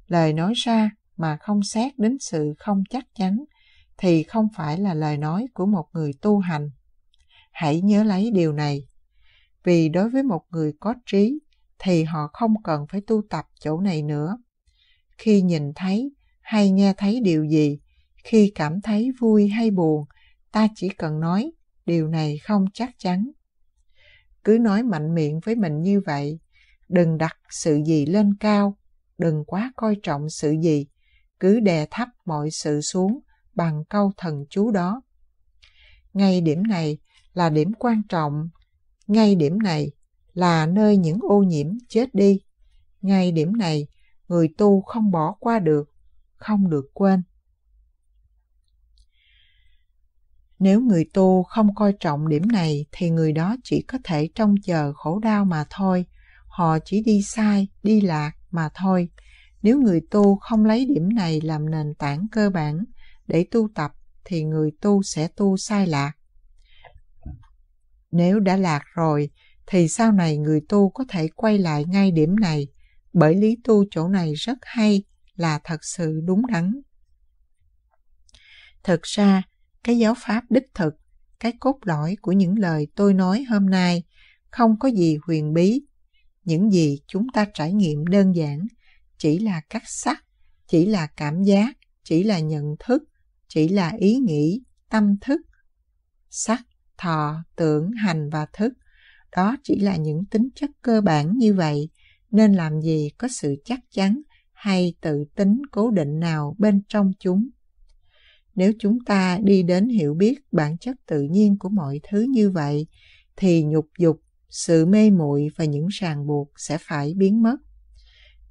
lời nói ra mà không xét đến sự không chắc chắn thì không phải là lời nói của một người tu hành hãy nhớ lấy điều này vì đối với một người có trí thì họ không cần phải tu tập chỗ này nữa khi nhìn thấy hay nghe thấy điều gì khi cảm thấy vui hay buồn ta chỉ cần nói điều này không chắc chắn. Cứ nói mạnh miệng với mình như vậy, đừng đặt sự gì lên cao, đừng quá coi trọng sự gì, cứ đè thấp mọi sự xuống bằng câu thần chú đó. Ngay điểm này là điểm quan trọng, ngay điểm này là nơi những ô nhiễm chết đi. Ngay điểm này, người tu không bỏ qua được, không được quên. nếu người tu không coi trọng điểm này thì người đó chỉ có thể trông chờ khổ đau mà thôi họ chỉ đi sai đi lạc mà thôi nếu người tu không lấy điểm này làm nền tảng cơ bản để tu tập thì người tu sẽ tu sai lạc nếu đã lạc rồi thì sau này người tu có thể quay lại ngay điểm này bởi lý tu chỗ này rất hay là thật sự đúng đắn thực ra cái giáo pháp đích thực cái cốt lõi của những lời tôi nói hôm nay không có gì huyền bí những gì chúng ta trải nghiệm đơn giản chỉ là các sắc chỉ là cảm giác chỉ là nhận thức chỉ là ý nghĩ tâm thức sắc thọ tưởng hành và thức đó chỉ là những tính chất cơ bản như vậy nên làm gì có sự chắc chắn hay tự tính cố định nào bên trong chúng nếu chúng ta đi đến hiểu biết bản chất tự nhiên của mọi thứ như vậy thì nhục dục sự mê muội và những ràng buộc sẽ phải biến mất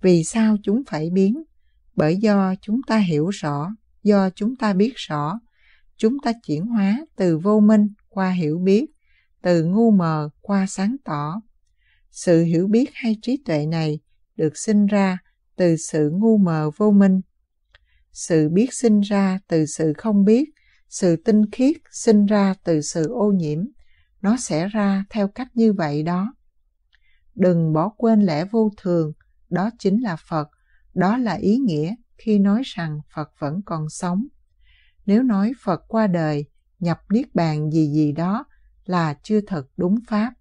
vì sao chúng phải biến bởi do chúng ta hiểu rõ do chúng ta biết rõ chúng ta chuyển hóa từ vô minh qua hiểu biết từ ngu mờ qua sáng tỏ sự hiểu biết hay trí tuệ này được sinh ra từ sự ngu mờ vô minh sự biết sinh ra từ sự không biết sự tinh khiết sinh ra từ sự ô nhiễm nó sẽ ra theo cách như vậy đó đừng bỏ quên lẽ vô thường đó chính là phật đó là ý nghĩa khi nói rằng phật vẫn còn sống nếu nói phật qua đời nhập niết bàn gì gì đó là chưa thật đúng pháp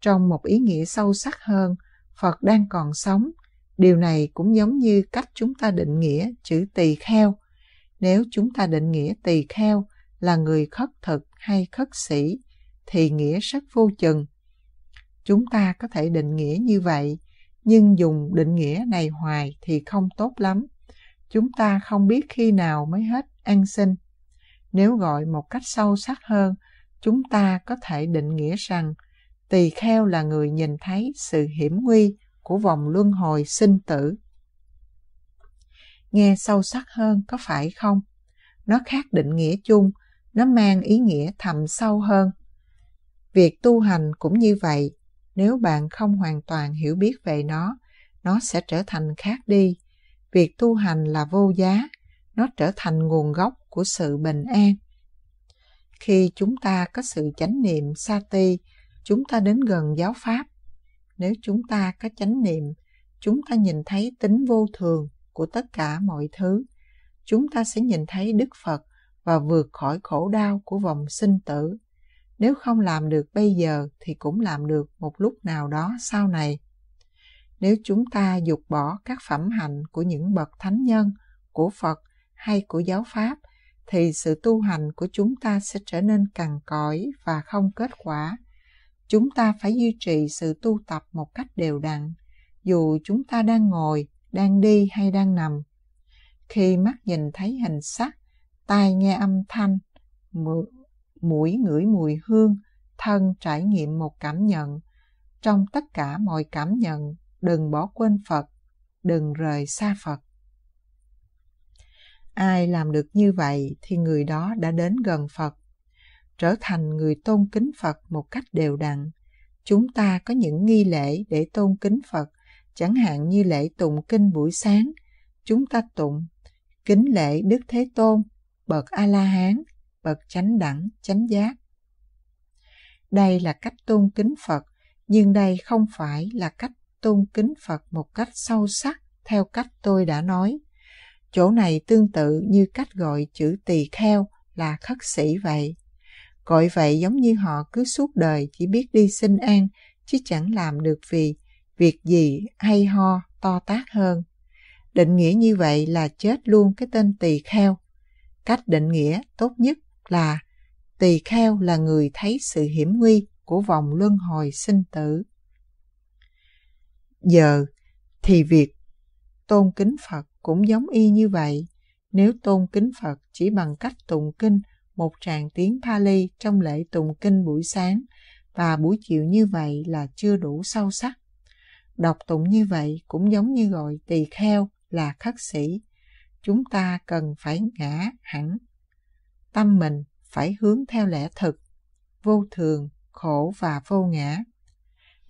trong một ý nghĩa sâu sắc hơn phật đang còn sống Điều này cũng giống như cách chúng ta định nghĩa chữ tỳ kheo. Nếu chúng ta định nghĩa tỳ kheo là người khất thực hay khất sĩ, thì nghĩa rất vô chừng. Chúng ta có thể định nghĩa như vậy, nhưng dùng định nghĩa này hoài thì không tốt lắm. Chúng ta không biết khi nào mới hết an sinh. Nếu gọi một cách sâu sắc hơn, chúng ta có thể định nghĩa rằng tỳ kheo là người nhìn thấy sự hiểm nguy của vòng luân hồi sinh tử. Nghe sâu sắc hơn có phải không? Nó khác định nghĩa chung, nó mang ý nghĩa thầm sâu hơn. Việc tu hành cũng như vậy, nếu bạn không hoàn toàn hiểu biết về nó, nó sẽ trở thành khác đi. Việc tu hành là vô giá, nó trở thành nguồn gốc của sự bình an. Khi chúng ta có sự chánh niệm sati, chúng ta đến gần giáo pháp, nếu chúng ta có chánh niệm chúng ta nhìn thấy tính vô thường của tất cả mọi thứ chúng ta sẽ nhìn thấy đức phật và vượt khỏi khổ đau của vòng sinh tử nếu không làm được bây giờ thì cũng làm được một lúc nào đó sau này nếu chúng ta dục bỏ các phẩm hạnh của những bậc thánh nhân của phật hay của giáo pháp thì sự tu hành của chúng ta sẽ trở nên cằn cõi và không kết quả chúng ta phải duy trì sự tu tập một cách đều đặn dù chúng ta đang ngồi đang đi hay đang nằm khi mắt nhìn thấy hình sắc tai nghe âm thanh mũi ngửi mùi hương thân trải nghiệm một cảm nhận trong tất cả mọi cảm nhận đừng bỏ quên phật đừng rời xa phật ai làm được như vậy thì người đó đã đến gần phật trở thành người tôn kính phật một cách đều đặn chúng ta có những nghi lễ để tôn kính phật chẳng hạn như lễ tụng kinh buổi sáng chúng ta tụng kính lễ đức thế tôn bậc a la hán bậc chánh đẳng chánh giác đây là cách tôn kính phật nhưng đây không phải là cách tôn kính phật một cách sâu sắc theo cách tôi đã nói chỗ này tương tự như cách gọi chữ tỳ kheo là khất sĩ vậy cội vậy giống như họ cứ suốt đời chỉ biết đi xin an chứ chẳng làm được vì việc gì hay ho to tác hơn định nghĩa như vậy là chết luôn cái tên tỳ kheo cách định nghĩa tốt nhất là tỳ kheo là người thấy sự hiểm nguy của vòng luân hồi sinh tử giờ thì việc tôn kính phật cũng giống y như vậy nếu tôn kính phật chỉ bằng cách tụng kinh một tràng tiếng Pali trong lễ tụng kinh buổi sáng và buổi chiều như vậy là chưa đủ sâu sắc. Đọc tụng như vậy cũng giống như gọi tỳ kheo là khắc sĩ. Chúng ta cần phải ngã hẳn. Tâm mình phải hướng theo lẽ thực, vô thường, khổ và vô ngã.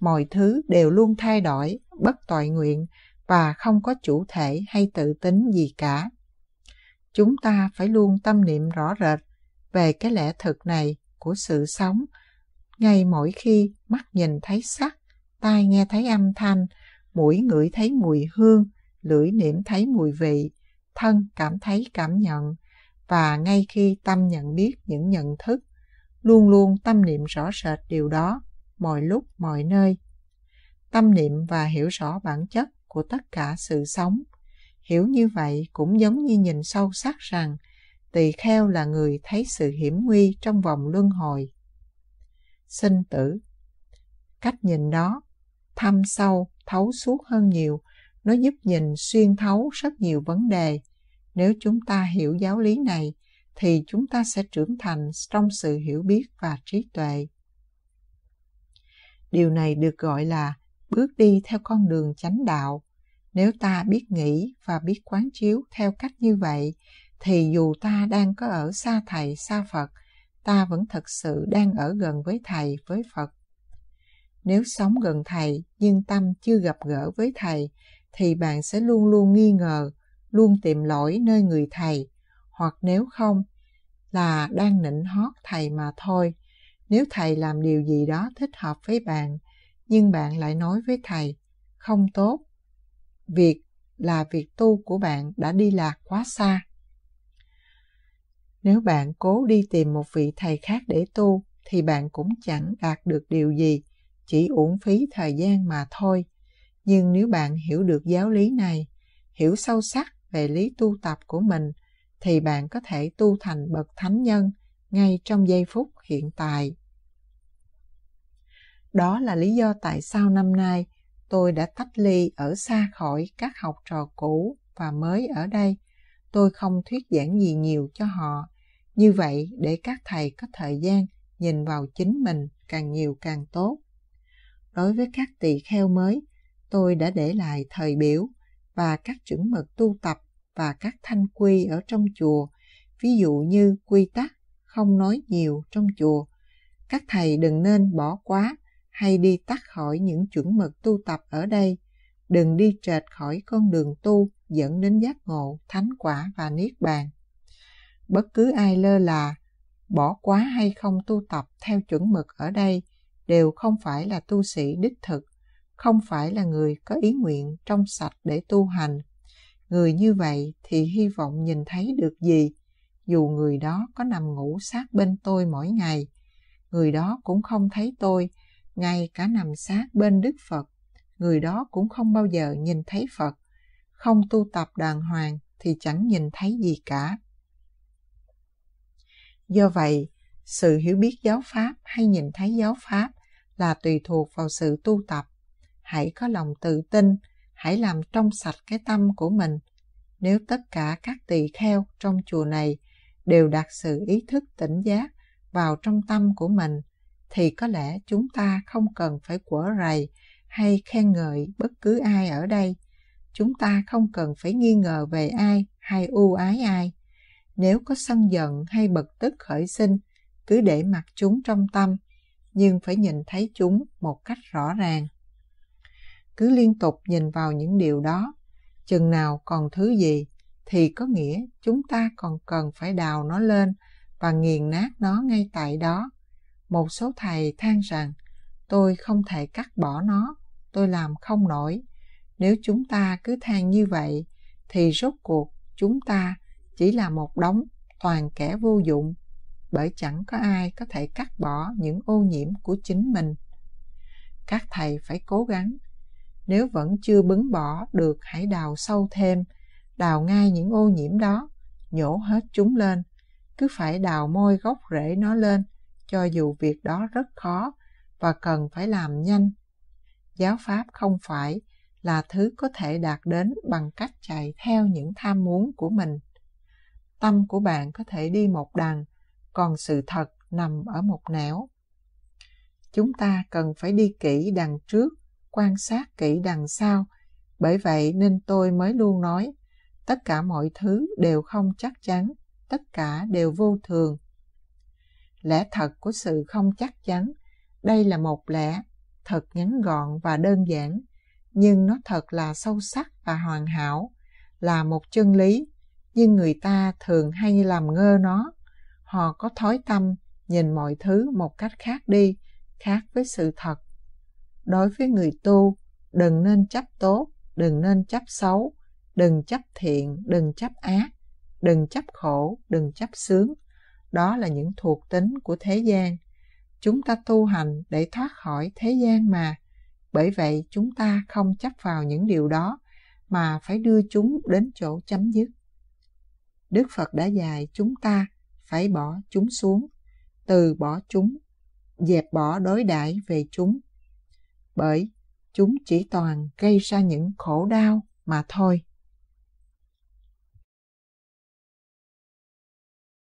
Mọi thứ đều luôn thay đổi, bất tội nguyện và không có chủ thể hay tự tính gì cả. Chúng ta phải luôn tâm niệm rõ rệt về cái lẽ thực này của sự sống ngay mỗi khi mắt nhìn thấy sắc tai nghe thấy âm thanh mũi ngửi thấy mùi hương lưỡi niệm thấy mùi vị thân cảm thấy cảm nhận và ngay khi tâm nhận biết những nhận thức luôn luôn tâm niệm rõ rệt điều đó mọi lúc mọi nơi tâm niệm và hiểu rõ bản chất của tất cả sự sống hiểu như vậy cũng giống như nhìn sâu sắc rằng tỳ kheo là người thấy sự hiểm nguy trong vòng luân hồi. Sinh tử Cách nhìn đó, thăm sâu, thấu suốt hơn nhiều, nó giúp nhìn xuyên thấu rất nhiều vấn đề. Nếu chúng ta hiểu giáo lý này, thì chúng ta sẽ trưởng thành trong sự hiểu biết và trí tuệ. Điều này được gọi là bước đi theo con đường chánh đạo. Nếu ta biết nghĩ và biết quán chiếu theo cách như vậy thì dù ta đang có ở xa thầy xa phật ta vẫn thật sự đang ở gần với thầy với phật nếu sống gần thầy nhưng tâm chưa gặp gỡ với thầy thì bạn sẽ luôn luôn nghi ngờ luôn tìm lỗi nơi người thầy hoặc nếu không là đang nịnh hót thầy mà thôi nếu thầy làm điều gì đó thích hợp với bạn nhưng bạn lại nói với thầy không tốt việc là việc tu của bạn đã đi lạc quá xa nếu bạn cố đi tìm một vị thầy khác để tu thì bạn cũng chẳng đạt được điều gì, chỉ uổng phí thời gian mà thôi. Nhưng nếu bạn hiểu được giáo lý này, hiểu sâu sắc về lý tu tập của mình thì bạn có thể tu thành bậc thánh nhân ngay trong giây phút hiện tại. Đó là lý do tại sao năm nay tôi đã tách ly ở xa khỏi các học trò cũ và mới ở đây. Tôi không thuyết giảng gì nhiều cho họ như vậy để các thầy có thời gian nhìn vào chính mình càng nhiều càng tốt. Đối với các tỳ kheo mới, tôi đã để lại thời biểu và các chuẩn mực tu tập và các thanh quy ở trong chùa, ví dụ như quy tắc không nói nhiều trong chùa. Các thầy đừng nên bỏ quá hay đi tắt khỏi những chuẩn mực tu tập ở đây. Đừng đi trệt khỏi con đường tu dẫn đến giác ngộ, thánh quả và niết bàn bất cứ ai lơ là bỏ quá hay không tu tập theo chuẩn mực ở đây đều không phải là tu sĩ đích thực không phải là người có ý nguyện trong sạch để tu hành người như vậy thì hy vọng nhìn thấy được gì dù người đó có nằm ngủ sát bên tôi mỗi ngày người đó cũng không thấy tôi ngay cả nằm sát bên đức phật người đó cũng không bao giờ nhìn thấy phật không tu tập đàng hoàng thì chẳng nhìn thấy gì cả Do vậy, sự hiểu biết giáo pháp hay nhìn thấy giáo pháp là tùy thuộc vào sự tu tập. Hãy có lòng tự tin, hãy làm trong sạch cái tâm của mình. Nếu tất cả các tỳ kheo trong chùa này đều đặt sự ý thức tỉnh giác vào trong tâm của mình, thì có lẽ chúng ta không cần phải quở rầy hay khen ngợi bất cứ ai ở đây. Chúng ta không cần phải nghi ngờ về ai hay ưu ái ai nếu có sân giận hay bực tức khởi sinh cứ để mặc chúng trong tâm nhưng phải nhìn thấy chúng một cách rõ ràng cứ liên tục nhìn vào những điều đó chừng nào còn thứ gì thì có nghĩa chúng ta còn cần phải đào nó lên và nghiền nát nó ngay tại đó một số thầy than rằng tôi không thể cắt bỏ nó tôi làm không nổi nếu chúng ta cứ than như vậy thì rốt cuộc chúng ta chỉ là một đống toàn kẻ vô dụng bởi chẳng có ai có thể cắt bỏ những ô nhiễm của chính mình. Các thầy phải cố gắng. Nếu vẫn chưa bứng bỏ được hãy đào sâu thêm, đào ngay những ô nhiễm đó, nhổ hết chúng lên. Cứ phải đào môi gốc rễ nó lên, cho dù việc đó rất khó và cần phải làm nhanh. Giáo Pháp không phải là thứ có thể đạt đến bằng cách chạy theo những tham muốn của mình tâm của bạn có thể đi một đằng còn sự thật nằm ở một nẻo chúng ta cần phải đi kỹ đằng trước quan sát kỹ đằng sau bởi vậy nên tôi mới luôn nói tất cả mọi thứ đều không chắc chắn tất cả đều vô thường lẽ thật của sự không chắc chắn đây là một lẽ thật ngắn gọn và đơn giản nhưng nó thật là sâu sắc và hoàn hảo là một chân lý nhưng người ta thường hay làm ngơ nó. Họ có thói tâm nhìn mọi thứ một cách khác đi, khác với sự thật. Đối với người tu, đừng nên chấp tốt, đừng nên chấp xấu, đừng chấp thiện, đừng chấp ác, đừng chấp khổ, đừng chấp sướng. Đó là những thuộc tính của thế gian. Chúng ta tu hành để thoát khỏi thế gian mà. Bởi vậy chúng ta không chấp vào những điều đó mà phải đưa chúng đến chỗ chấm dứt. Đức Phật đã dạy chúng ta phải bỏ chúng xuống, từ bỏ chúng, dẹp bỏ đối đãi về chúng. Bởi chúng chỉ toàn gây ra những khổ đau mà thôi.